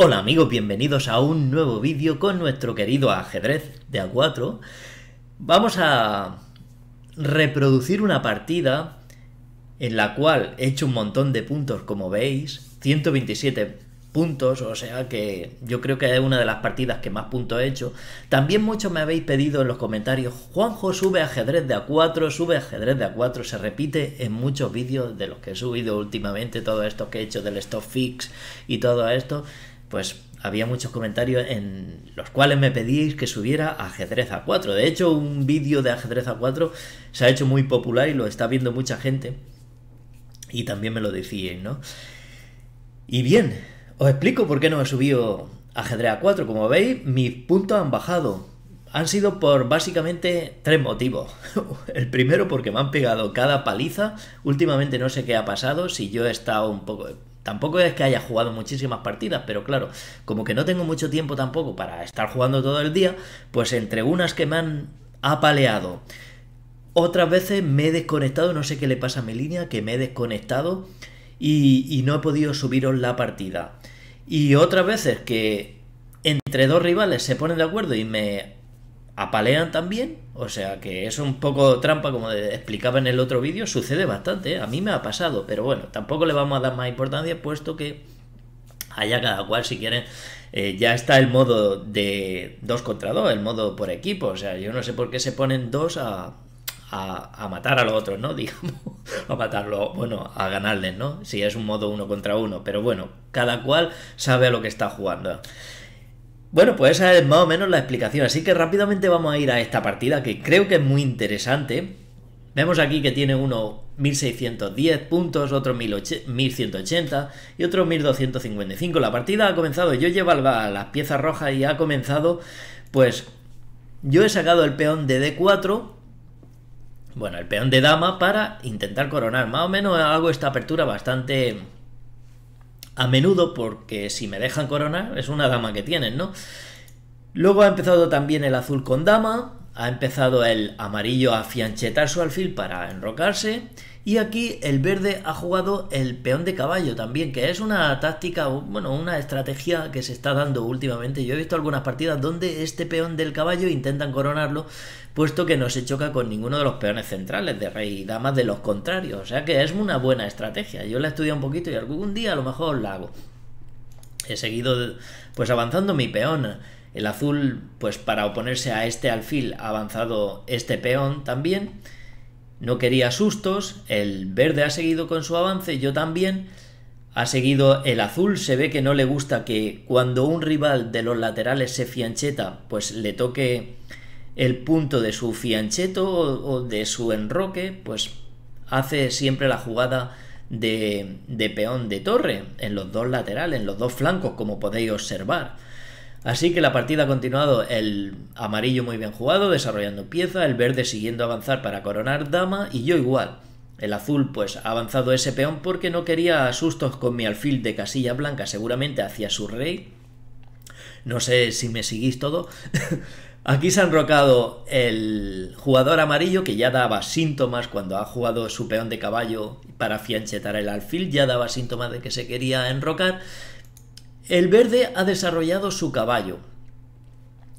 Hola amigos, bienvenidos a un nuevo vídeo con nuestro querido ajedrez de A4. Vamos a reproducir una partida en la cual he hecho un montón de puntos, como veis, 127 puntos, o sea que yo creo que es una de las partidas que más puntos he hecho. También muchos me habéis pedido en los comentarios, Juanjo sube ajedrez de A4, sube ajedrez de A4, se repite en muchos vídeos de los que he subido últimamente, todo esto que he hecho del stop fix y todo esto pues había muchos comentarios en los cuales me pedís que subiera ajedrez a 4. De hecho, un vídeo de ajedrez a 4 se ha hecho muy popular y lo está viendo mucha gente. Y también me lo decíais, ¿no? Y bien, os explico por qué no he subido ajedrez a 4. Como veis, mis puntos han bajado. Han sido por básicamente tres motivos. El primero porque me han pegado cada paliza. Últimamente no sé qué ha pasado, si yo he estado un poco Tampoco es que haya jugado muchísimas partidas, pero claro, como que no tengo mucho tiempo tampoco para estar jugando todo el día, pues entre unas que me han apaleado, otras veces me he desconectado, no sé qué le pasa a mi línea, que me he desconectado y, no he podido subiros la partida. Y otras veces que entre dos rivales se ponen de acuerdo y me apalean también, o sea que es un poco trampa, como explicaba en el otro vídeo, sucede bastante, ¿eh? a mí me ha pasado, pero bueno, tampoco le vamos a dar más importancia, puesto que allá cada cual si quieren eh, ya está el modo de dos contra dos, el modo por equipo. O sea, yo no sé por qué se ponen dos a, a, matar a los otros, ¿no? Digamos, a matarlo, bueno, a ganarles, ¿no? Si es un modo uno contra uno, pero bueno, cada cual sabe a lo que está jugando. Bueno, pues esa es más o menos la explicación. Así que rápidamente vamos a ir a esta partida que creo que es muy interesante. Vemos aquí que tiene uno 1610 puntos, otro 1180 y otro 1255. La partida ha comenzado, yo llevo las piezas rojas y ha comenzado, pues yo he sacado el peón de D4, bueno, el peón de dama para intentar coronar. Más o menos hago esta apertura bastante a menudo porque si me dejan coronar es una dama que tienen, ¿no? Luego ha empezado también el azul con dama, ha empezado el amarillo a fianchetar su alfil para enrocarse y aquí el verde ha jugado el peón de caballo también, que es una táctica, bueno, una estrategia que se está dando últimamente. Yo he visto algunas partidas donde este peón del caballo intentan coronarlo, puesto que no se choca con ninguno de los peones centrales de rey y damas de los contrarios. O sea que es una buena estrategia. Yo la he estudiado un poquito y algún día a lo mejor la hago. He seguido pues avanzando mi peón. El azul, pues para oponerse a este alfil, ha avanzado este peón también no quería sustos, el verde ha seguido con su avance, yo también, ha seguido el azul, se ve que no le gusta que cuando un rival de los laterales se fiancheta, pues le toque el punto de su fiancheto o, de su enroque, pues hace siempre la jugada de, peón de torre en los dos laterales, en los dos flancos, como podéis observar. Así que la partida ha continuado el amarillo muy bien jugado, desarrollando pieza, el verde siguiendo avanzar para coronar dama y yo igual. El azul pues ha avanzado ese peón porque no quería sustos con mi alfil de casilla blanca seguramente hacia su rey. No sé si me seguís todo. Aquí se ha enrocado el jugador amarillo que ya daba síntomas cuando ha jugado su peón de caballo para fianchetar el alfil, ya daba síntomas de que se quería enrocar el verde ha desarrollado su caballo.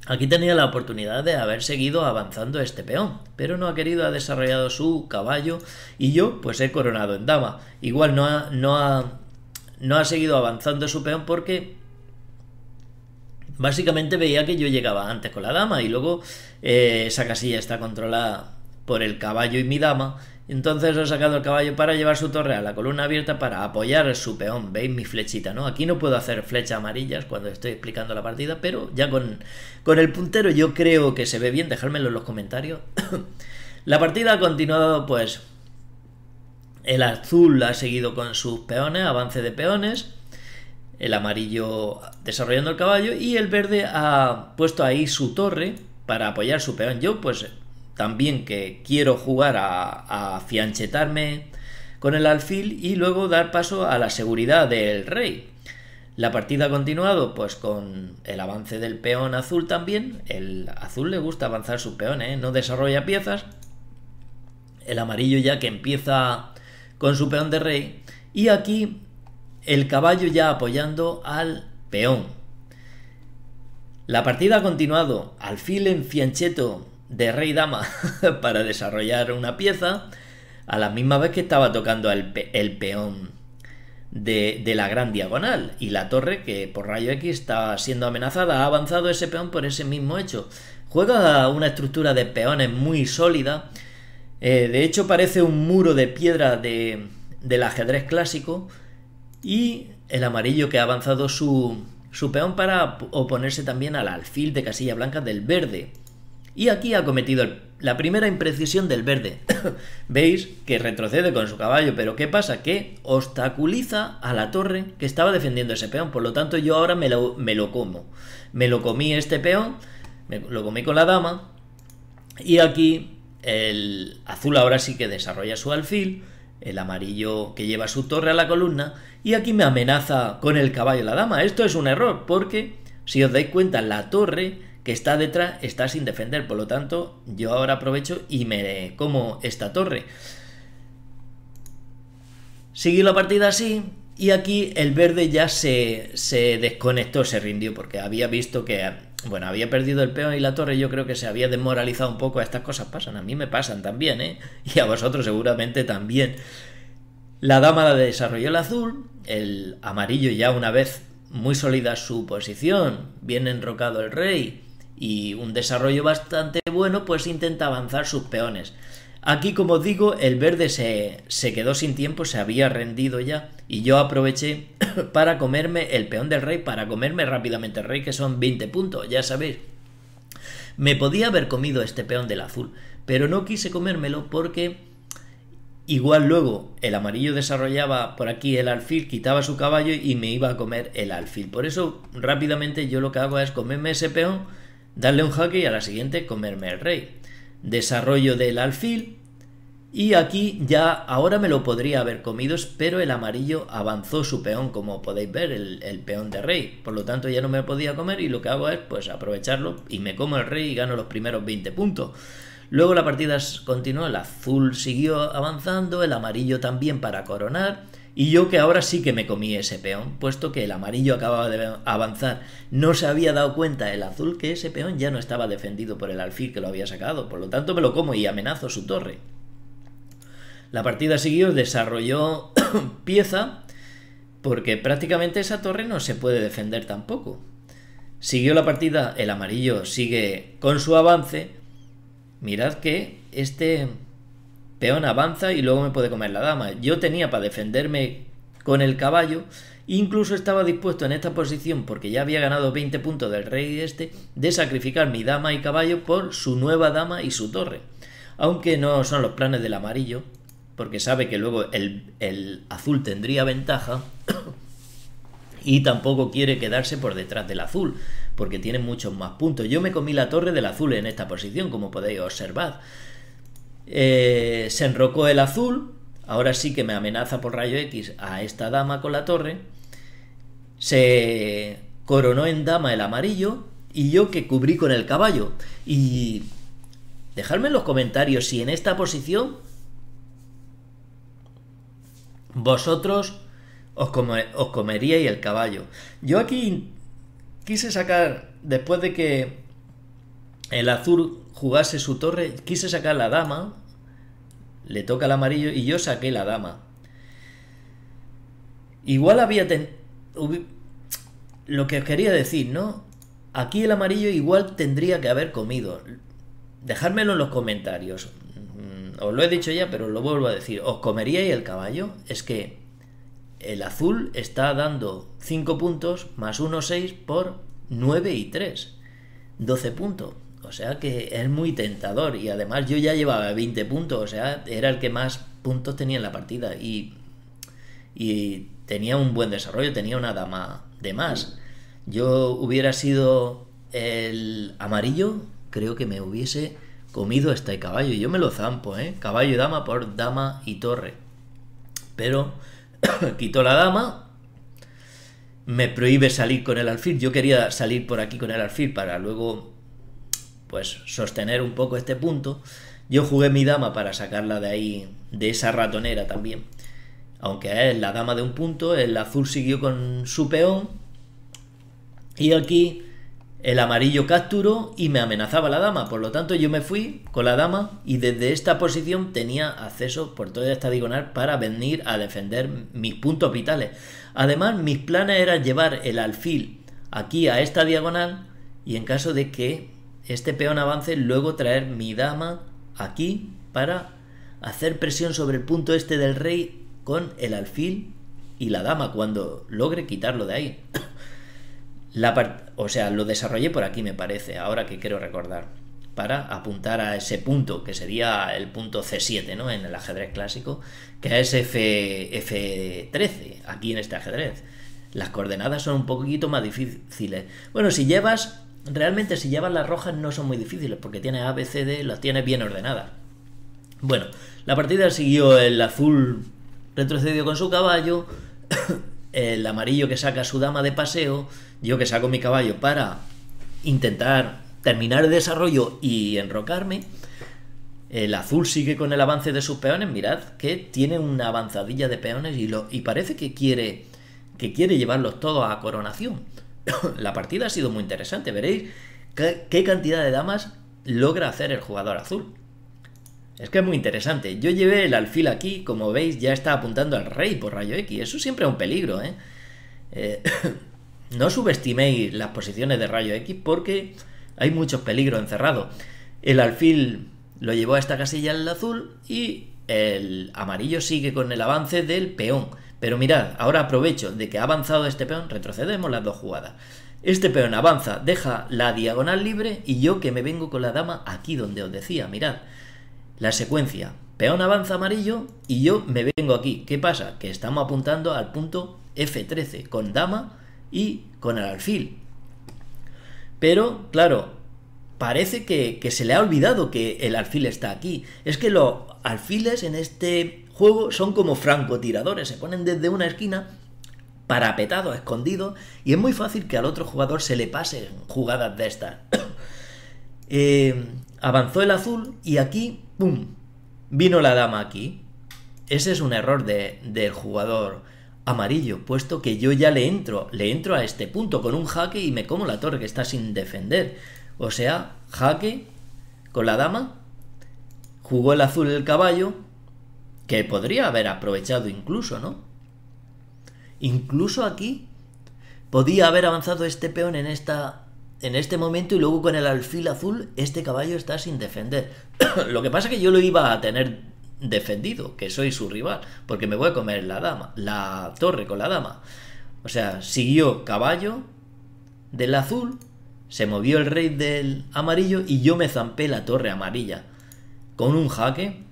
Aquí tenía la oportunidad de haber seguido avanzando este peón, pero no ha querido, ha desarrollado su caballo y yo pues he coronado en dama. Igual no ha, no no ha seguido avanzando su peón porque básicamente veía que yo llegaba antes con la dama y luego eh, esa casilla está controlada por el caballo y mi dama entonces ha sacado el caballo para llevar su torre a la columna abierta para apoyar su peón. ¿Veis mi flechita, no? Aquí no puedo hacer flechas amarillas cuando estoy explicando la partida, pero ya con, con el puntero yo creo que se ve bien. Dejármelo en los comentarios. la partida ha continuado, pues... El azul ha seguido con sus peones, avance de peones el amarillo desarrollando el caballo y el verde ha puesto ahí su torre para apoyar su peón. Yo pues también que quiero jugar a, fianchetarme con el alfil y luego dar paso a la seguridad del rey. La partida ha continuado pues con el avance del peón azul también. El azul le gusta avanzar su peón, ¿eh? no desarrolla piezas. El amarillo ya que empieza con su peón de rey. Y aquí el caballo ya apoyando al peón. La partida ha continuado. Alfil en fiancheto de rey dama para desarrollar una pieza, a la misma vez que estaba tocando el, peón de, la gran diagonal y la torre que por rayo X está siendo amenazada, ha avanzado ese peón por ese mismo hecho. Juega una estructura de peones muy sólida, eh, de hecho parece un muro de piedra de, del ajedrez clásico y el amarillo que ha avanzado su, su peón para oponerse también al alfil de casilla blanca del verde. Y aquí ha cometido la primera imprecisión del verde. Veis que retrocede con su caballo, pero ¿qué pasa? Que obstaculiza a la torre que estaba defendiendo ese peón. Por lo tanto, yo ahora me lo, me lo como. Me lo comí este peón, me lo comí con la dama. Y aquí el azul ahora sí que desarrolla su alfil, el amarillo que lleva su torre a la columna, y aquí me amenaza con el caballo la dama. Esto es un error, porque si os dais cuenta, la torre que está detrás está sin defender. Por lo tanto, yo ahora aprovecho y me como esta torre. Seguí la partida así y aquí el verde ya se, se desconectó, se rindió porque había visto que bueno, había perdido el peón y la torre, yo creo que se había desmoralizado un poco. Estas cosas pasan, a mí me pasan también, ¿eh? Y a vosotros seguramente también. La dama la desarrolló el azul, el amarillo ya una vez muy sólida su posición, bien enrocado el rey, y un desarrollo bastante bueno, pues intenta avanzar sus peones. Aquí, como digo, el verde se, se quedó sin tiempo, se había rendido ya, y yo aproveché para comerme el peón del rey, para comerme rápidamente el rey, que son 20 puntos, ya sabéis. Me podía haber comido este peón del azul, pero no quise comérmelo porque igual luego el amarillo desarrollaba por aquí el alfil, quitaba su caballo y me iba a comer el alfil. Por eso rápidamente yo lo que hago es comerme ese peón, darle un jaque y a la siguiente comerme el rey. Desarrollo del alfil y aquí ya ahora me lo podría haber comido, pero el amarillo avanzó su peón, como podéis ver, el, peón de rey. Por lo tanto ya no me podía comer y lo que hago es pues aprovecharlo y me como el rey y gano los primeros 20 puntos. Luego la partida continuó, el azul siguió avanzando, el amarillo también para coronar y yo que ahora sí que me comí ese peón, puesto que el amarillo acababa de avanzar. No se había dado cuenta el azul que ese peón ya no estaba defendido por el alfil que lo había sacado, por lo tanto me lo como y amenazo su torre. La partida siguió, desarrolló pieza, porque prácticamente esa torre no se puede defender tampoco. Siguió la partida, el amarillo sigue con su avance. Mirad que este peón avanza y luego me puede comer la dama. Yo tenía para defenderme con el caballo, incluso estaba dispuesto en esta posición, porque ya había ganado 20 puntos del rey este, de sacrificar mi dama y caballo por su nueva dama y su torre. Aunque no son los planes del amarillo, porque sabe que luego el, azul tendría ventaja. y tampoco quiere quedarse por detrás del azul, porque tiene muchos más puntos. Yo me comí la torre del azul en esta posición, como podéis observar. Eh, se enrocó el azul, ahora sí que me amenaza por rayo X a esta dama con la torre. Se coronó en dama el amarillo y yo que cubrí con el caballo. Y dejadme en los comentarios si en esta posición vosotros os, os comeríais el caballo. Yo aquí quise sacar, después de que el azul jugase su torre, quise sacar la dama le toca el amarillo y yo saqué la dama. Igual había... Lo que os quería decir, ¿no? Aquí el amarillo igual tendría que haber comido. Dejármelo en los comentarios. Mm, os lo he dicho ya, pero lo vuelvo a decir. ¿Os comeríais el caballo? Es que el azul está dando 5 puntos más 1, 6 por 9 y 3. 12 puntos. O sea que es muy tentador y además yo ya llevaba 20 puntos, o sea, era el que más puntos tenía en la partida y, y tenía un buen desarrollo, tenía una dama de más. Yo hubiera sido el amarillo, creo que me hubiese comido el este caballo. Y Yo me lo zampo, ¿eh? Caballo y dama por dama y torre. Pero quitó la dama, me prohíbe salir con el alfil. Yo quería salir por aquí con el alfil para luego pues sostener un poco este punto. Yo jugué mi dama para sacarla de ahí, de esa ratonera también. Aunque es la dama de un punto, el azul siguió con su peón. Y aquí el amarillo capturó y me amenazaba la dama. Por lo tanto, yo me fui con la dama y desde esta posición tenía acceso por toda esta diagonal para venir a defender mis puntos vitales. Además, mis planes eran llevar el alfil aquí a esta diagonal y en caso de que este peón avance, luego traer mi dama aquí para hacer presión sobre el punto este del rey con el alfil y la dama cuando logre quitarlo de ahí. o sea, lo desarrollé por aquí me parece, ahora que quiero recordar, para apuntar a ese punto que sería el punto C7, ¿no? En el ajedrez clásico, que es F, F13, aquí en este ajedrez. Las coordenadas son un poquito más difíciles. Bueno, si llevas realmente si llevan las rojas no son muy difíciles porque tiene A, B, C, D, las tienes bien ordenadas. Bueno, la partida siguió el azul retrocedió con su caballo, el amarillo que saca a su dama de paseo, yo que saco mi caballo para intentar terminar el desarrollo y enrocarme. El azul sigue con el avance de sus peones. Mirad que tiene una avanzadilla de peones y, lo, y parece que quiere, que quiere llevarlos todos a coronación. la partida ha sido muy interesante. Veréis qué, cantidad de damas logra hacer el jugador azul. Es que es muy interesante. Yo llevé el alfil aquí, como veis, ya está apuntando al rey por rayo X. Eso siempre es un peligro, ¿eh? Eh, no subestiméis las posiciones de rayo X porque hay muchos peligros encerrados. El alfil lo llevó a esta casilla en el azul y el amarillo sigue con el avance del peón. Pero mirad, ahora aprovecho de que ha avanzado este peón, retrocedemos las dos jugadas. Este peón avanza, deja la diagonal libre y yo que me vengo con la dama aquí donde os decía, mirad. La secuencia, peón avanza amarillo y yo me vengo aquí. ¿Qué pasa? Que estamos apuntando al punto F13 con dama y con el alfil. Pero, claro, parece que, se le ha olvidado que el alfil está aquí. Es que los alfiles en este juego son como francotiradores, se ponen desde una esquina parapetado, escondido, y es muy fácil que al otro jugador se le pasen jugadas de estas. Eh, avanzó el azul y aquí, ¡pum!, vino la dama aquí. Ese es un error de, del jugador amarillo, puesto que yo ya le entro, le entro a este punto con un jaque y me como la torre que está sin defender. O sea, jaque con la dama, jugó el azul el caballo, que podría haber aprovechado incluso, ¿no? Incluso aquí podía haber avanzado este peón en esta en este momento y luego con el alfil azul este caballo está sin defender. lo que pasa es que yo lo iba a tener defendido, que soy su rival, porque me voy a comer la dama, la torre con la dama. O sea, siguió caballo del azul, se movió el rey del amarillo y yo me zampé la torre amarilla con un jaque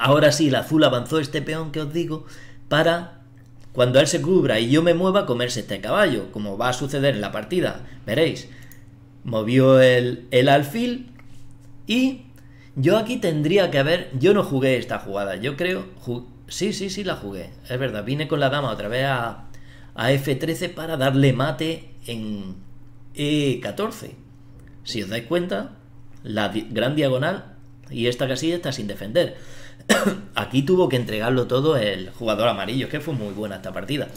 Ahora sí, el azul avanzó este peón que os digo para cuando él se cubra y yo me mueva comerse este caballo, como va a suceder en la partida, veréis. Movió el, alfil y yo aquí tendría que haber... Yo no jugué esta jugada, yo creo... sí, sí, sí la jugué, es verdad, vine con la dama otra vez a, F13 para darle mate en E14. Si os dais cuenta, la gran diagonal y esta casilla está sin defender. Aquí tuvo que entregarlo todo el jugador amarillo, es que fue muy buena esta partida.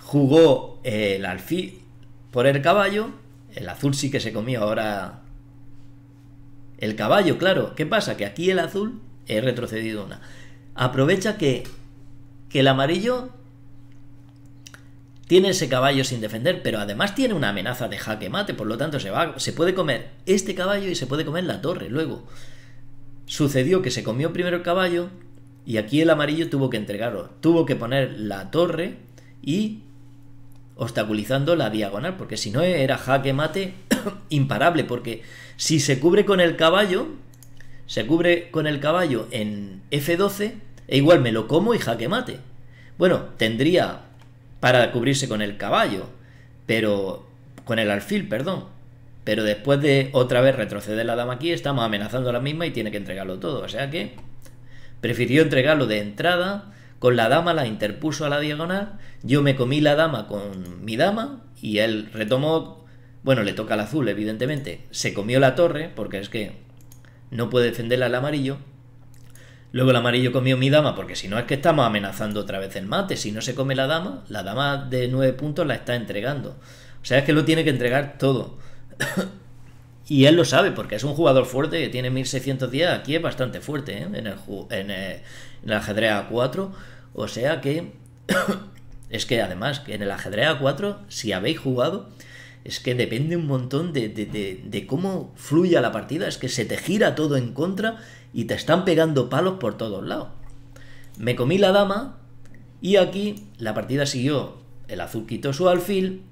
Jugó eh, el alfil por el caballo, el azul sí que se comió ahora el caballo, claro. ¿Qué pasa? Que aquí el azul he retrocedido una. Aprovecha que, el amarillo tiene ese caballo sin defender, pero además tiene una amenaza de jaque mate, por lo tanto se, va, se puede comer este caballo y se puede comer la torre luego. Sucedió que se comió primero el caballo y aquí el amarillo tuvo que entregarlo. Tuvo que poner la torre y obstaculizando la diagonal, porque si no era jaque mate imparable, porque si se cubre con el caballo, se cubre con el caballo en F12, e igual me lo como y jaque mate. Bueno, tendría para cubrirse con el caballo, pero con el alfil, perdón. Pero después de otra vez retroceder la dama aquí, estamos amenazando a la misma y tiene que entregarlo todo. O sea que prefirió entregarlo de entrada. Con la dama la interpuso a la diagonal. Yo me comí la dama con mi dama y él retomó. Bueno, le toca al azul, evidentemente. Se comió la torre, porque es que no puede defenderla el amarillo. Luego el amarillo comió mi dama, porque si no es que estamos amenazando otra vez el mate. Si no se come la dama, la dama de 9 puntos la está entregando. O sea, es que lo tiene que entregar todo. y él lo sabe porque es un jugador fuerte que tiene días Aquí es bastante fuerte ¿eh? eh, en, el ajedrez A4. O sea que es que además que en el ajedrez A4, si habéis jugado, es que depende un montón de, de, cómo fluya la partida. Es que se te gira todo en contra y te están pegando palos por todos lados. Me comí la dama y aquí la partida siguió. El azul quitó su alfil,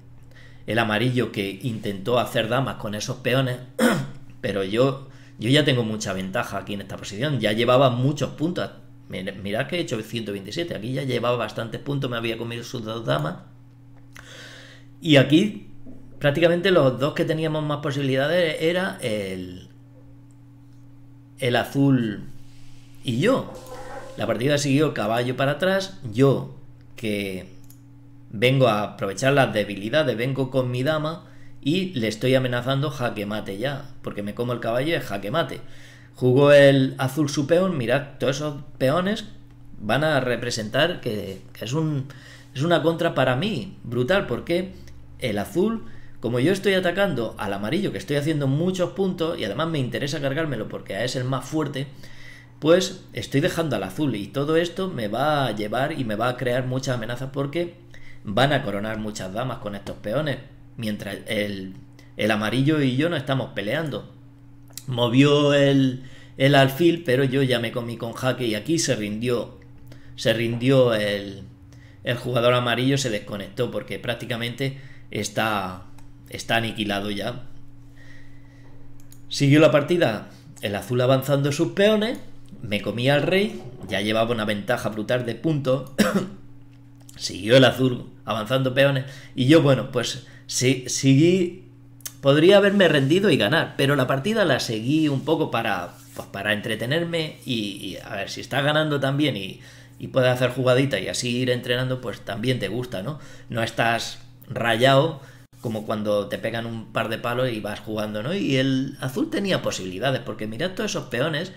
el amarillo que intentó hacer damas con esos peones, pero yo, yo ya tengo mucha ventaja aquí en esta posición, ya llevaba muchos puntos, mirad que he hecho 127, aquí ya llevaba bastantes puntos, me había comido sus dos damas, y aquí prácticamente los dos que teníamos más posibilidades era el, el azul y yo. La partida siguió caballo para atrás, yo que vengo a aprovechar las debilidades, vengo con mi dama y le estoy amenazando jaque mate ya, porque me como el caballo jaque mate. Jugó el azul su peón, mirad, todos esos peones van a representar que, es, un, es una contra para mí, brutal, porque el azul, como yo estoy atacando al amarillo, que estoy haciendo muchos puntos, y además me interesa cargármelo porque es el más fuerte, pues estoy dejando al azul y todo esto me va a llevar y me va a crear muchas amenazas porque van a coronar muchas damas con estos peones, mientras el, el amarillo y yo no estamos peleando. Movió el, el alfil, pero yo ya me comí con jaque y aquí se rindió. Se rindió el, el jugador amarillo, se desconectó porque prácticamente está, está aniquilado ya. Siguió la partida, el azul avanzando sus peones, me comía al rey, ya llevaba una ventaja brutal de puntos. Siguió el azul avanzando peones. Y yo, bueno, pues sí, seguí. Podría haberme rendido y ganar, pero la partida la seguí un poco para, pues, para entretenerme y, a ver si está ganando también y, y puedes hacer jugadita y así ir entrenando, pues también te gusta, ¿no? No estás rayado como cuando te pegan un par de palos y vas jugando, ¿no? Y el azul tenía posibilidades, porque mirad todos esos peones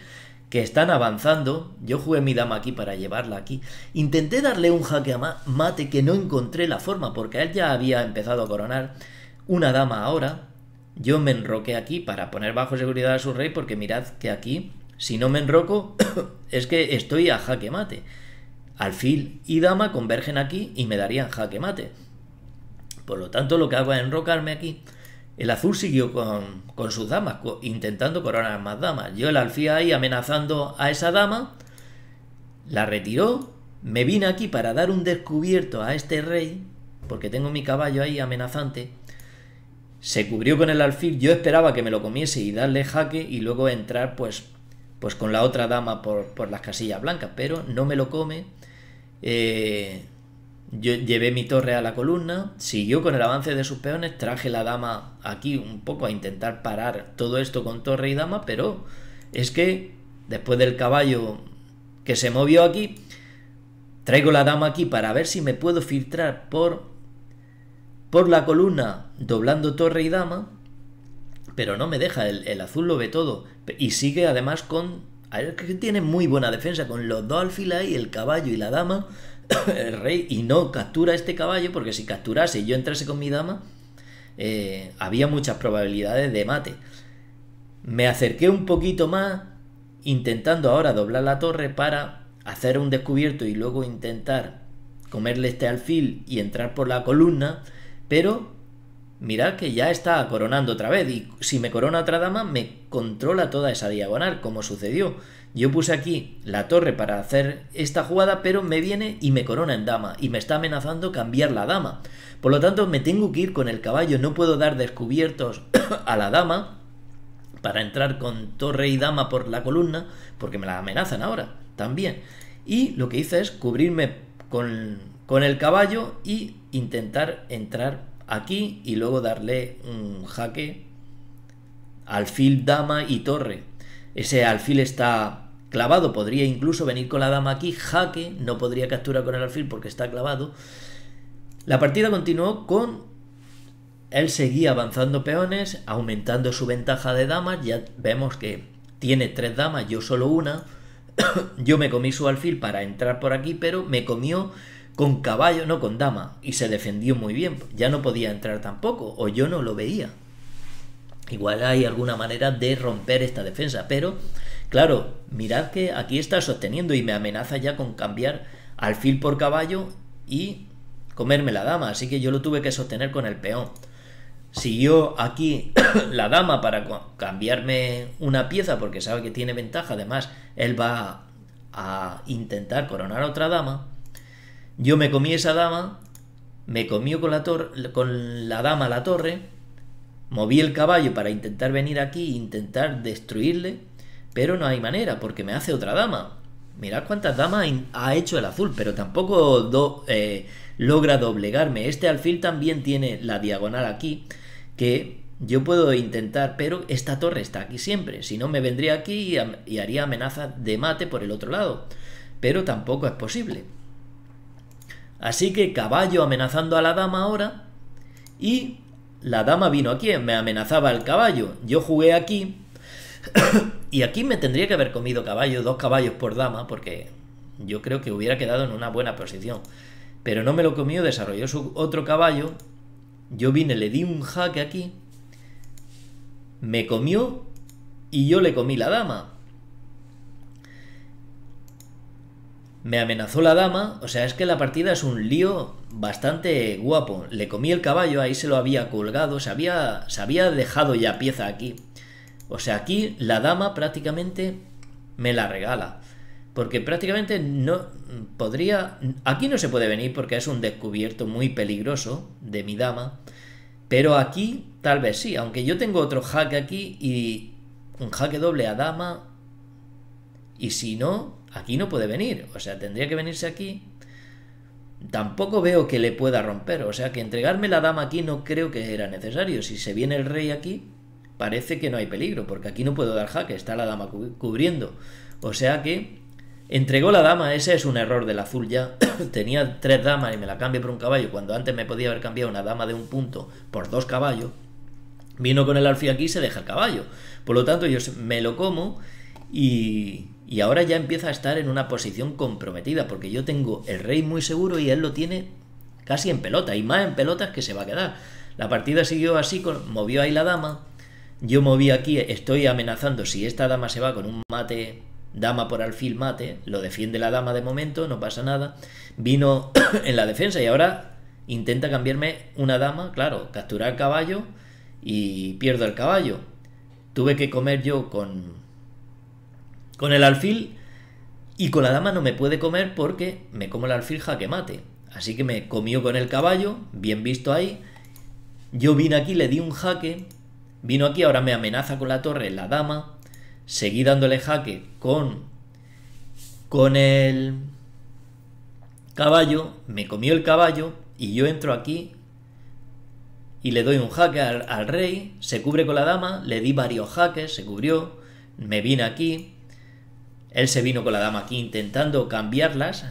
que están avanzando. Yo jugué mi dama aquí para llevarla aquí. Intenté darle un jaque a mate que no encontré la forma porque él ya había empezado a coronar una dama ahora. Yo me enroqué aquí para poner bajo seguridad a su rey porque mirad que aquí, si no me enroco, es que estoy a jaque mate. Alfil y dama convergen aquí y me darían jaque mate. Por lo tanto, lo que hago es enrocarme aquí el azul siguió con, sus damas, intentando coronar más damas. Yo el alfil ahí amenazando a esa dama, la retiró, me vine aquí para dar un descubierto a este rey, porque tengo mi caballo ahí amenazante. Se cubrió con el alfil, yo esperaba que me lo comiese y darle jaque y luego entrar pues, pues con la otra dama por, por las casillas blancas, pero no me lo come. Eh, yo llevé mi torre a la columna, siguió con el avance de sus peones, traje la dama aquí un poco a intentar parar todo esto con torre y dama, pero es que después del caballo que se movió aquí, traigo la dama aquí para ver si me puedo filtrar por, por la columna doblando torre y dama, pero no me deja, el, azul lo ve todo y sigue además con... Que tiene muy buena defensa con los dos alfiles y el caballo y la dama el rey y no captura este caballo, porque si capturase y yo entrase con mi dama, eh, había muchas probabilidades de mate. Me acerqué un poquito más, intentando ahora doblar la torre para hacer un descubierto y luego intentar comerle este alfil y entrar por la columna, pero mirad que ya está coronando otra vez y si me corona otra dama me controla toda esa diagonal, como sucedió. Yo puse aquí la torre para hacer esta jugada, pero me viene y me corona en dama y me está amenazando cambiar la dama. Por lo tanto, me tengo que ir con el caballo, no puedo dar descubiertos a la dama para entrar con torre y dama por la columna, porque me la amenazan ahora también. Y lo que hice es cubrirme con, el caballo y intentar entrar aquí y luego darle un jaque al alfil, dama y torre. Ese alfil está clavado, podría incluso venir con la dama aquí, jaque, no podría capturar con el alfil porque está clavado. La partida continuó con... Él seguía avanzando peones, aumentando su ventaja de damas, ya vemos que tiene tres damas, yo solo una. yo me comí su alfil para entrar por aquí, pero me comió con caballo, no con dama, y se defendió muy bien, ya no podía entrar tampoco, o yo no lo veía. Igual hay alguna manera de romper esta defensa, pero claro, mirad que aquí está sosteniendo y me amenaza ya con cambiar alfil por caballo y comerme la dama, así que yo lo tuve que sostener con el peón. Siguió aquí la dama para cambiarme una pieza porque sabe que tiene ventaja, además él va a intentar coronar a otra dama. Yo me comí esa dama, me comió con la, con la dama la torre Moví el caballo para intentar venir aquí e intentar destruirle, pero no hay manera, porque me hace otra dama. Mirad cuántas damas ha hecho el azul, pero tampoco eh, logra doblegarme. Este alfil también tiene la diagonal aquí, que yo puedo intentar, pero esta torre está aquí siempre. Si no, me vendría aquí y, haría amenaza de mate por el otro lado. Pero tampoco es posible. Así que caballo amenazando a la dama ahora y la dama vino aquí, me amenazaba el caballo. Yo jugué aquí. y aquí me tendría que haber comido caballo, dos caballos por dama, porque yo creo que hubiera quedado en una buena posición. Pero no me lo comió, desarrolló su otro caballo. Yo vine, le di un jaque aquí. Me comió y yo le comí la dama. Me amenazó la dama, o sea, es que la partida es un lío bastante guapo. Le comí el caballo, ahí se lo había colgado, se había, se había dejado ya pieza aquí. O sea, aquí la dama prácticamente me la regala. Porque prácticamente no podría... Aquí no se puede venir porque es un descubierto muy peligroso de mi dama. Pero aquí tal vez sí, aunque yo tengo otro hack aquí y un jaque doble a dama. Y si no, Aquí no puede venir, o sea, tendría que venirse aquí. Tampoco veo que le pueda romper, o sea, que entregarme la dama aquí no creo que era necesario. Si se viene el rey aquí, parece que no hay peligro, porque aquí no puedo dar jaque, está la dama cubriendo. O sea que entregó la dama, ese es un error del azul ya. Tenía tres damas y me la cambio por un caballo, cuando antes me podía haber cambiado una dama de un punto por dos caballos. Vino con el alfil aquí y se deja el caballo. Por lo tanto, yo me lo como y, y ahora ya empieza a estar en una posición comprometida, porque yo tengo el rey muy seguro y él lo tiene casi en pelota, y más en pelotas que se va a quedar. La partida siguió así, movió ahí la dama, yo moví aquí, estoy amenazando, si esta dama se va con un mate, dama por alfil mate, lo defiende la dama de momento, no pasa nada, vino en la defensa y ahora intenta cambiarme una dama, claro, capturar caballo y pierdo el caballo. Tuve que comer yo con con el alfil y con la dama no me puede comer porque me como el alfil jaque mate. Así que me comió con el caballo, bien visto ahí. Yo vine aquí, le di un jaque. Vino aquí, ahora me amenaza con la torre la dama. Seguí dándole jaque con. con el caballo. Me comió el caballo. Y yo entro aquí. Y le doy un jaque al, al rey. Se cubre con la dama. Le di varios jaques. Se cubrió. Me vine aquí. Él se vino con la dama aquí intentando cambiarlas.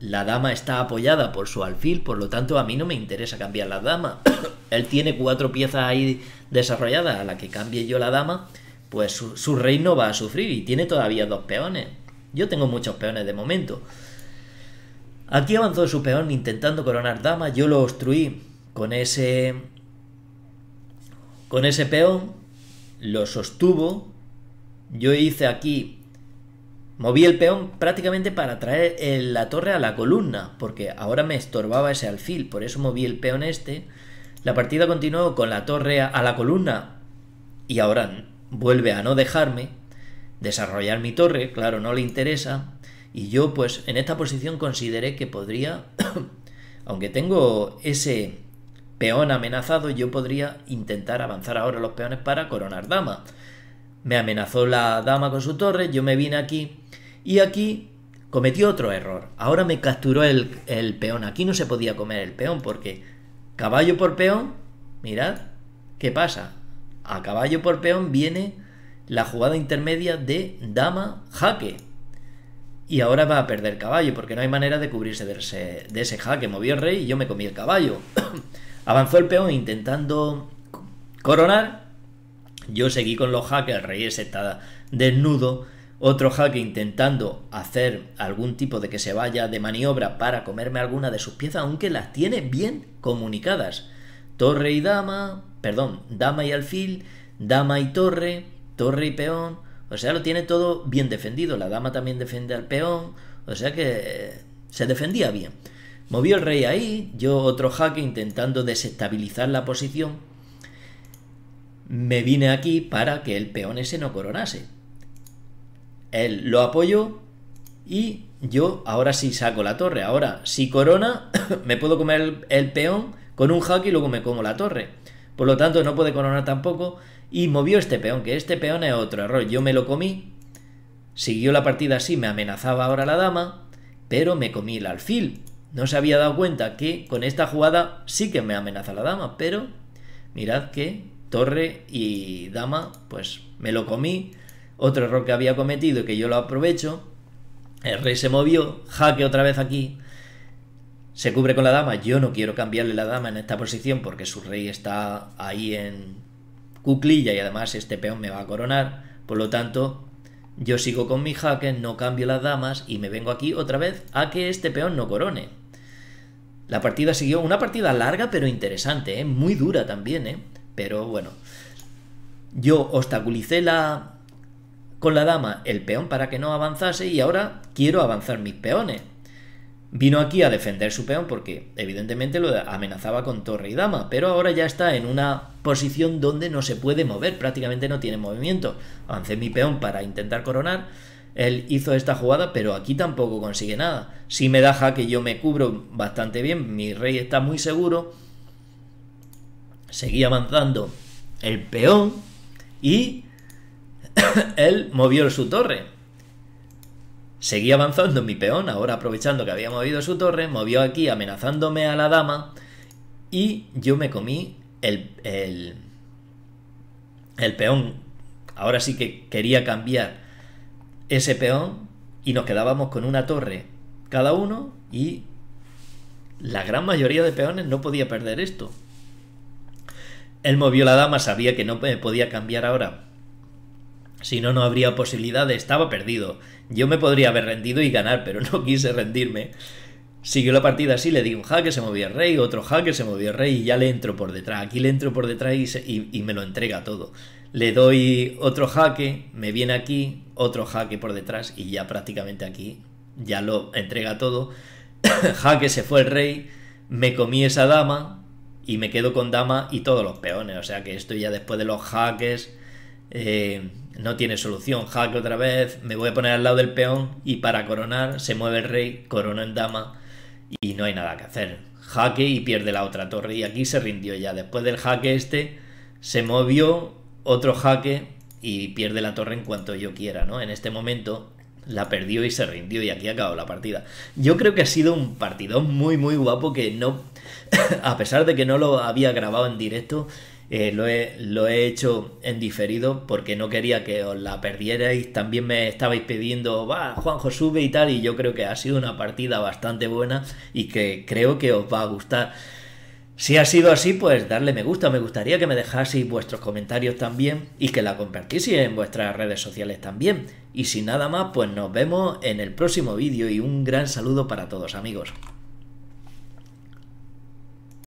La dama está apoyada por su alfil, por lo tanto a mí no me interesa cambiar la dama. Él tiene cuatro piezas ahí desarrolladas a la que cambie yo la dama, pues su, reino va a sufrir y tiene todavía dos peones. Yo tengo muchos peones de momento. Aquí avanzó su peón intentando coronar dama, yo lo obstruí con ese con ese peón, lo sostuvo, yo hice aquí Moví el peón prácticamente para traer eh, la torre a la columna, porque ahora me estorbaba ese alfil, por eso moví el peón este. La partida continuó con la torre a la columna y ahora vuelve a no dejarme desarrollar mi torre, claro, no le interesa. Y yo pues en esta posición consideré que podría, aunque tengo ese peón amenazado, yo podría intentar avanzar ahora los peones para coronar dama. Me amenazó la dama con su torre, yo me vine aquí y aquí cometió otro error. Ahora me capturó el, peón. Aquí no se podía comer el peón porque caballo por peón, mirad, ¿qué pasa? A caballo por peón viene la jugada intermedia de dama jaque. Y ahora va a perder caballo porque no hay manera de cubrirse de ese, jaque. Movió el rey y yo me comí el caballo. Avanzó el peón intentando coronar. Yo seguí con los jaques, el rey ese está desnudo otro jaque intentando hacer algún tipo de que se vaya de maniobra para comerme alguna de sus piezas, aunque las tiene bien comunicadas. Torre y dama, perdón, dama y alfil, dama y torre, torre y peón. O sea, lo tiene todo bien defendido. La dama también defiende al peón. O sea que eh, se defendía bien. Movió el rey ahí, yo otro jaque intentando desestabilizar la posición. Me vine aquí para que el peón ese no coronase él lo apoyó y yo ahora sí saco la torre. Ahora, si corona, me puedo comer el, peón con un hack y luego me como la torre. Por lo tanto, no puede coronar tampoco. Y movió este peón, que este peón es otro error. Yo me lo comí. Siguió la partida así, me amenazaba ahora la dama, pero me comí el alfil. No se había dado cuenta que con esta jugada sí que me amenaza la dama, pero mirad que torre y dama, pues me lo comí otro error que había cometido y que yo lo aprovecho, el rey se movió, jaque otra vez aquí, se cubre con la dama, yo no quiero cambiarle la dama en esta posición porque su rey está ahí en cuclilla y además este peón me va a coronar, por lo tanto yo sigo con mi jaque, no cambio las damas y me vengo aquí otra vez a que este peón no corone. La partida siguió, una partida larga pero interesante, ¿eh? muy dura también, ¿eh? pero bueno. Yo obstaculicé la, con la dama el peón para que no avanzase y ahora quiero avanzar mis peones. Vino aquí a defender su peón porque evidentemente lo amenazaba con torre y dama, pero ahora ya está en una posición donde no se puede mover, prácticamente no tiene movimiento. Avancé mi peón para intentar coronar, él hizo esta jugada, pero aquí tampoco consigue nada. Si me da que yo me cubro bastante bien, mi rey está muy seguro. Seguí avanzando el peón y él movió su torre. Seguí avanzando mi peón, ahora aprovechando que había movido su torre, movió aquí amenazándome a la dama y yo me comí el, el, el peón. Ahora sí que quería cambiar ese peón y nos quedábamos con una torre cada uno y la gran mayoría de peones no podía perder esto. Él movió la dama, sabía que no podía cambiar ahora si no, no habría posibilidad estaba perdido. Yo me podría haber rendido y ganar, pero no quise rendirme. Siguió la partida así, le di un jaque, se movió el rey, otro jaque, se movió el rey y ya le entro por detrás. Aquí le entro por detrás y, me lo entrega todo. Le doy otro jaque, me viene aquí, otro jaque por detrás y ya prácticamente aquí ya lo entrega todo. jaque se fue el rey, me comí esa dama y me quedo con dama y todos los peones. O sea que esto ya después de los jaques... Eh, no tiene solución. Jaque otra vez, me voy a poner al lado del peón y para coronar se mueve el rey, corona en dama y no hay nada que hacer. Jaque y pierde la otra torre y aquí se rindió ya. Después del jaque este se movió otro jaque y pierde la torre en cuanto yo quiera, ¿no? En este momento la perdió y se rindió y aquí acabó la partida. Yo creo que ha sido un partido muy muy guapo que no a pesar de que no lo había grabado en directo, eh, lo, he, lo, he, hecho en diferido porque no quería que os la perdierais. También me estabais pidiendo, va, Juanjo, sube y tal. Y yo creo que ha sido una partida bastante buena y que creo que os va a gustar. Si ha sido así, pues darle me gusta. Me gustaría que me dejaseis vuestros comentarios también y que la compartieseis en vuestras redes sociales también. Y sin nada más, pues nos vemos en el próximo vídeo y un gran saludo para todos amigos.